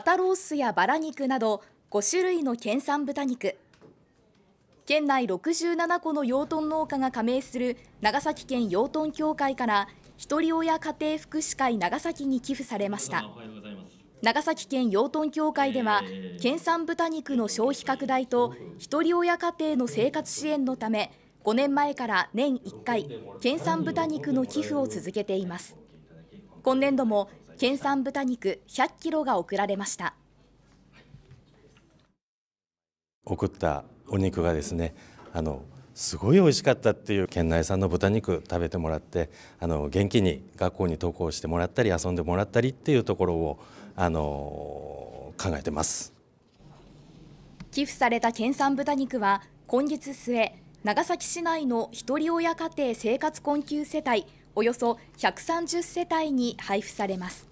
肩ロースやバラ肉など5種類の県産豚肉県内67個の養豚農家が加盟する長崎県養豚協会からひとり親家庭福祉会長崎に寄付されました長崎県養豚協会では県産豚肉の消費拡大とひとり親家庭の生活支援のため5年前から年1回県産豚肉の寄付を続けています今年度も県産豚肉100キロが送られました送ったお肉がですねあのすごい美味しかったっていう県内産の豚肉食べてもらってあの元気に学校に登校してもらったり遊んでもらったりっていうところをあの考えてます寄付された県産豚肉は今月末長崎市内のひとり親家庭生活困窮世帯およそ130世帯に配布されます